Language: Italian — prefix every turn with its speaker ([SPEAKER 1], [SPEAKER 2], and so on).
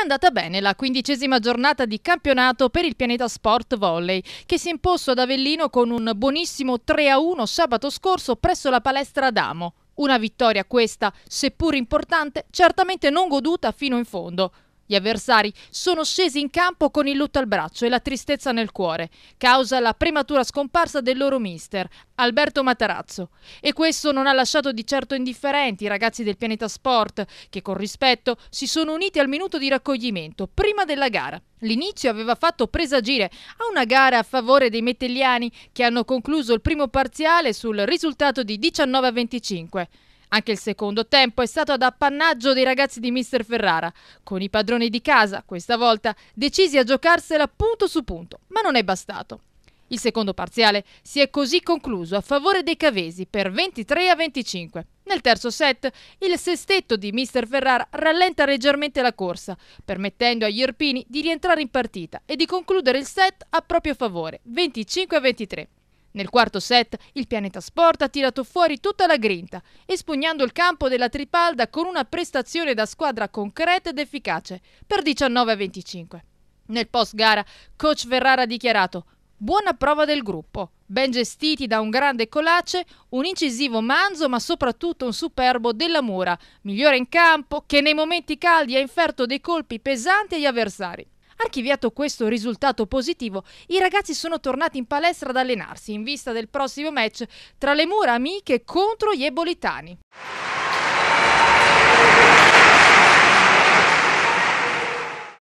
[SPEAKER 1] è andata bene la quindicesima giornata di campionato per il Pianeta Sport Volley, che si è imposto ad Avellino con un buonissimo 3-1 sabato scorso presso la palestra Adamo. Una vittoria questa, seppur importante, certamente non goduta fino in fondo. Gli avversari sono scesi in campo con il lutto al braccio e la tristezza nel cuore, causa la prematura scomparsa del loro mister, Alberto Matarazzo. E questo non ha lasciato di certo indifferenti i ragazzi del Pianeta Sport, che con rispetto si sono uniti al minuto di raccoglimento, prima della gara. L'inizio aveva fatto presagire a una gara a favore dei metelliani che hanno concluso il primo parziale sul risultato di 19 a 25. Anche il secondo tempo è stato ad appannaggio dei ragazzi di Mister Ferrara, con i padroni di casa, questa volta, decisi a giocarsela punto su punto, ma non è bastato. Il secondo parziale si è così concluso a favore dei Cavesi per 23 a 25. Nel terzo set il sestetto di Mr. Ferrara rallenta leggermente la corsa, permettendo agli Irpini di rientrare in partita e di concludere il set a proprio favore, 25 a 23. Nel quarto set il pianeta sport ha tirato fuori tutta la grinta, espugnando il campo della Tripalda con una prestazione da squadra concreta ed efficace per 19 25. Nel post gara coach Ferrara ha dichiarato Buona prova del gruppo, ben gestiti da un grande colace, un incisivo manzo ma soprattutto un superbo della Mura, migliore in campo che nei momenti caldi ha inferto dei colpi pesanti agli avversari. Archiviato questo risultato positivo, i ragazzi sono tornati in palestra ad allenarsi in vista del prossimo match tra le mura amiche contro gli ebolitani.